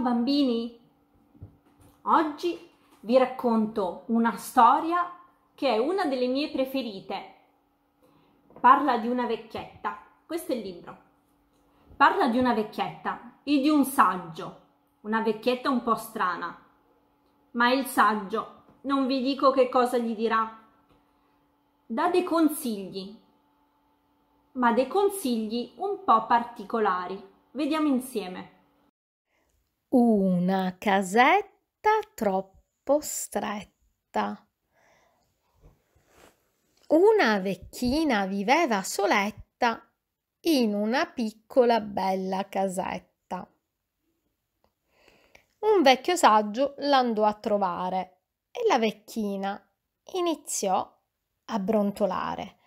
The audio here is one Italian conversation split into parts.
Ciao bambini! Oggi vi racconto una storia che è una delle mie preferite. Parla di una vecchietta. Questo è il libro. Parla di una vecchietta e di un saggio. Una vecchietta un po' strana. Ma il saggio, non vi dico che cosa gli dirà. Dà dei consigli, ma dei consigli un po' particolari. Vediamo insieme. Una casetta troppo stretta. Una vecchina viveva soletta in una piccola bella casetta. Un vecchio saggio l'andò a trovare e la vecchina iniziò a brontolare.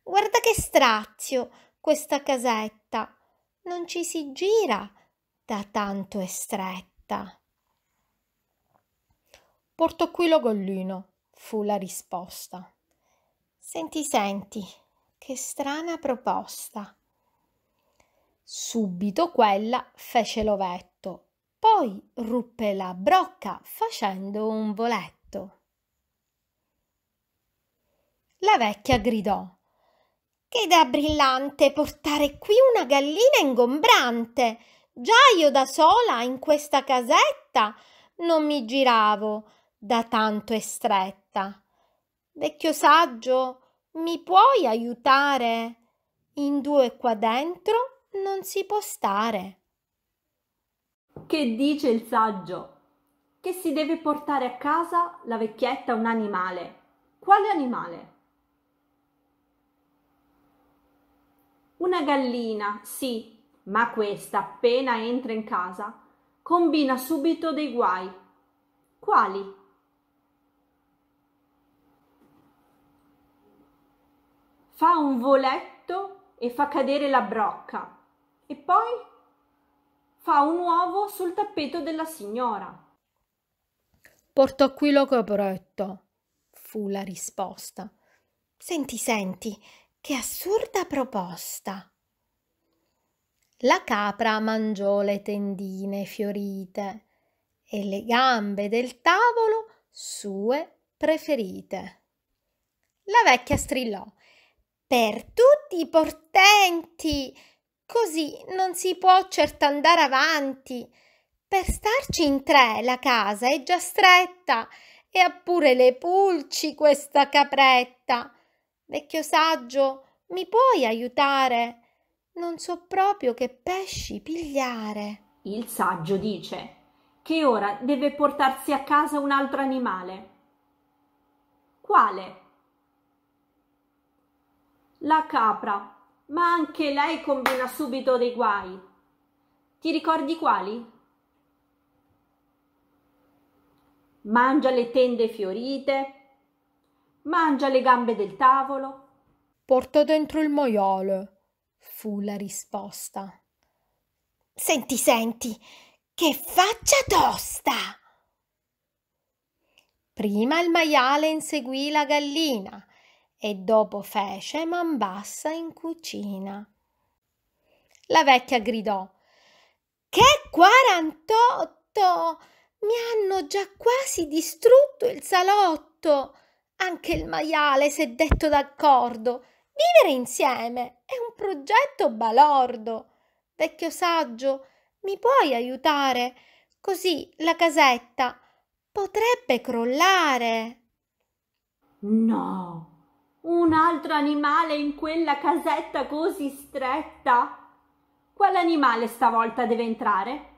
Guarda che strazio questa casetta! Non ci si gira! da tanto è stretta. Porto qui lo gollino, fu la risposta. Senti, senti, che strana proposta. Subito quella fece l'ovetto, poi ruppe la brocca facendo un voletto. La vecchia gridò Che da brillante portare qui una gallina ingombrante! Già io da sola in questa casetta non mi giravo da tanto è stretta. Vecchio saggio, mi puoi aiutare? In due qua dentro non si può stare. Che dice il saggio? Che si deve portare a casa la vecchietta un animale. Quale animale? Una gallina, sì, ma questa appena entra in casa combina subito dei guai. Quali? Fa un voletto e fa cadere la brocca e poi fa un uovo sul tappeto della signora. Porto qui lo capretto, fu la risposta. Senti, senti, che assurda proposta! La capra mangiò le tendine fiorite e le gambe del tavolo sue preferite. La vecchia strillò Per tutti i portenti! Così non si può certo andare avanti. Per starci in tre la casa è già stretta e ha pure le pulci questa capretta. Vecchio saggio, mi puoi aiutare? Non so proprio che pesci pigliare. Il saggio dice che ora deve portarsi a casa un altro animale. Quale? La capra, ma anche lei combina subito dei guai. Ti ricordi quali? Mangia le tende fiorite, mangia le gambe del tavolo. Porta dentro il maiale fu la risposta. Senti, senti, che faccia tosta! Prima il maiale inseguì la gallina e dopo fece man bassa in cucina. La vecchia gridò: Che 48! Mi hanno già quasi distrutto il salotto! Anche il maiale s'è detto d'accordo Vivere insieme è un progetto balordo. Vecchio saggio, mi puoi aiutare? Così la casetta potrebbe crollare. No, un altro animale in quella casetta così stretta. Quale animale stavolta deve entrare?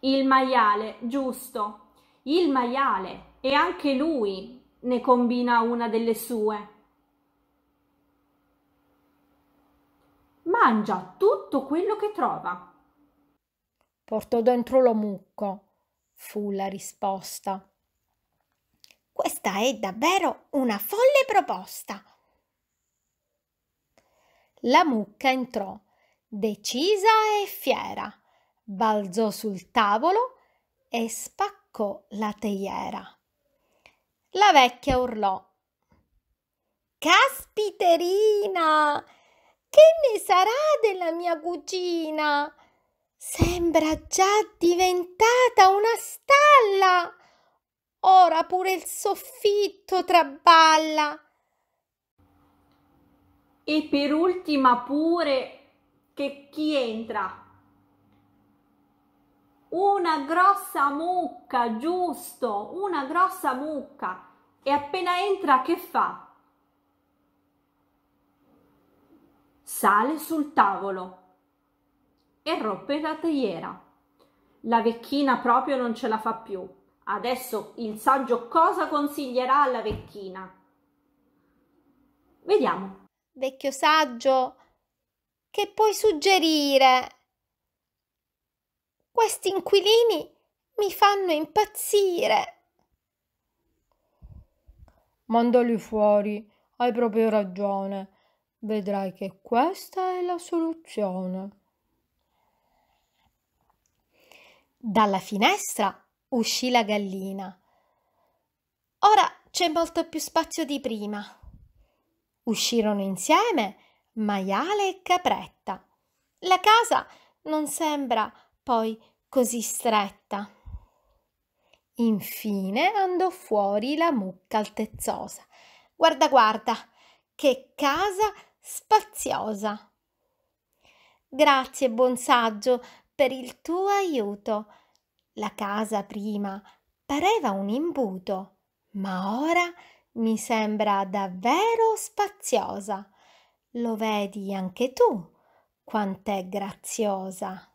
Il maiale, giusto. Il maiale e anche lui ne combina una delle sue. Mangia tutto quello che trova. Porto dentro lo mucco, fu la risposta. Questa è davvero una folle proposta. La mucca entrò, decisa e fiera, balzò sul tavolo e spaccò la teiera. La vecchia urlò. Caspiterina! Che ne sarà della mia cugina? Sembra già diventata una stalla. Ora pure il soffitto traballa. E per ultima pure che chi entra? Una grossa mucca, giusto, una grossa mucca e appena entra che fa? Sale sul tavolo e rompe la teiera. La vecchina proprio non ce la fa più. Adesso il saggio cosa consiglierà alla vecchina? Vediamo. Vecchio saggio, che puoi suggerire? Questi inquilini mi fanno impazzire mandali fuori hai proprio ragione vedrai che questa è la soluzione dalla finestra uscì la gallina ora c'è molto più spazio di prima uscirono insieme maiale e capretta la casa non sembra poi così stretta Infine andò fuori la mucca altezzosa. Guarda, guarda, che casa spaziosa! Grazie, buon saggio, per il tuo aiuto. La casa prima pareva un imbuto, ma ora mi sembra davvero spaziosa. Lo vedi anche tu, quant'è graziosa.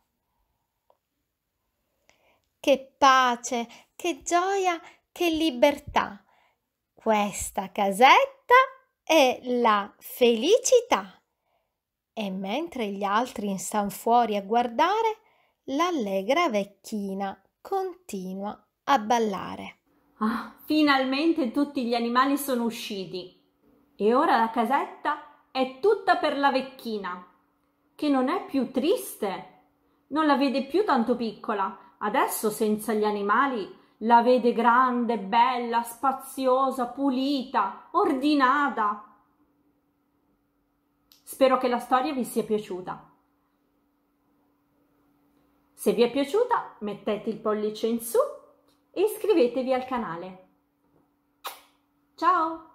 Che pace, che gioia, che libertà. Questa casetta è la felicità. E mentre gli altri stan fuori a guardare, l'allegra vecchina continua a ballare. Ah, finalmente tutti gli animali sono usciti. E ora la casetta è tutta per la vecchina, che non è più triste. Non la vede più tanto piccola. Adesso senza gli animali la vede grande, bella, spaziosa, pulita, ordinata. Spero che la storia vi sia piaciuta. Se vi è piaciuta mettete il pollice in su e iscrivetevi al canale. Ciao!